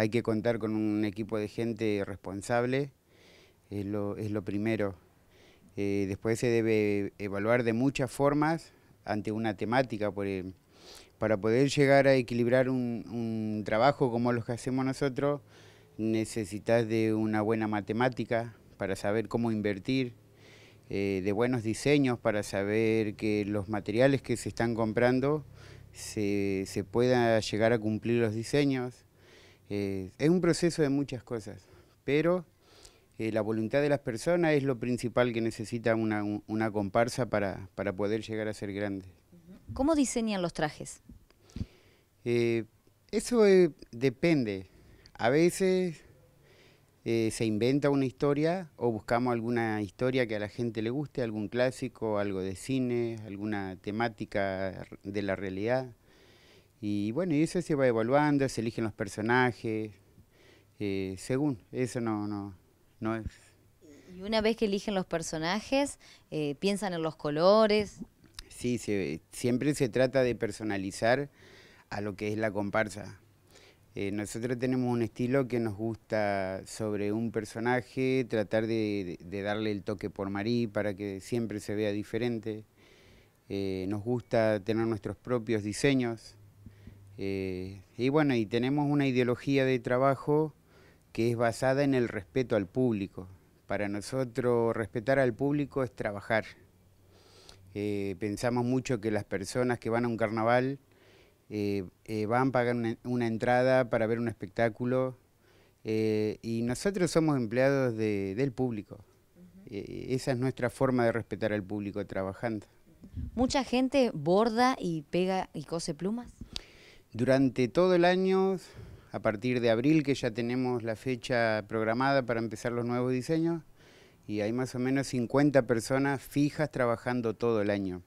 Hay que contar con un equipo de gente responsable, es lo, primero. Eh, después se debe evaluar de muchas formas ante una temática para poder llegar a equilibrar un, trabajo como los que hacemos nosotros, necesitas de una buena matemática para saber cómo invertir, eh, de buenos diseños para saber que los materiales que se están comprando se, puedan llegar a cumplir los diseños. Eh, es un proceso de muchas cosas, pero eh, la voluntad de las personas es lo principal que necesita una, comparsa para, poder llegar a ser grande. ¿Cómo diseñan los trajes? Eh, eso depende. A veces se inventa una historia o buscamos alguna historia que a la gente le guste, algún clásico, algo de cine, alguna temática de la realidad. Y bueno, y eso se va evaluando, se eligen los personajes, eh, según, eso no, no, no es... Y una vez que eligen los personajes, eh, piensan en los colores. Sí, siempre se trata de personalizar a lo que es la comparsa. Eh, nosotros tenemos un estilo que nos gusta sobre un personaje, tratar de darle el toque por Marí para que siempre se vea diferente. nos gusta tener nuestros propios diseños. Eh, y bueno, y tenemos una ideología de trabajo que es basada en el respeto al público. Para nosotros respetar al público es trabajar. Eh, pensamos mucho que las personas que van a un carnaval eh, van, a una, una, entrada para ver un espectáculo y nosotros somos empleados del público. esa es nuestra forma de respetar al público trabajando. ¿Mucha gente borda y pega y cose plumas? Durante todo el año, a partir de abril, que ya tenemos la fecha programada para empezar los nuevos diseños, y hay más o menos 50 personas fijas trabajando todo el año.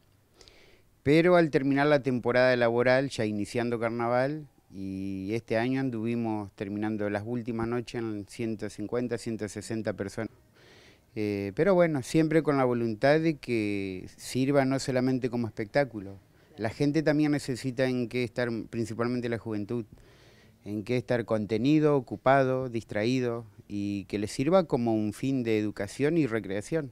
Pero al terminar la temporada laboral, ya iniciando carnaval, y este año anduvimos terminando las últimas noches en 150, 160 personas. Eh, pero bueno, siempre con la voluntad de que sirva no solamente como espectáculo, la gente también necesita en qué estar, principalmente la juventud, en qué estar contenido, ocupado, distraído y que le sirva como un fin de educación y recreación.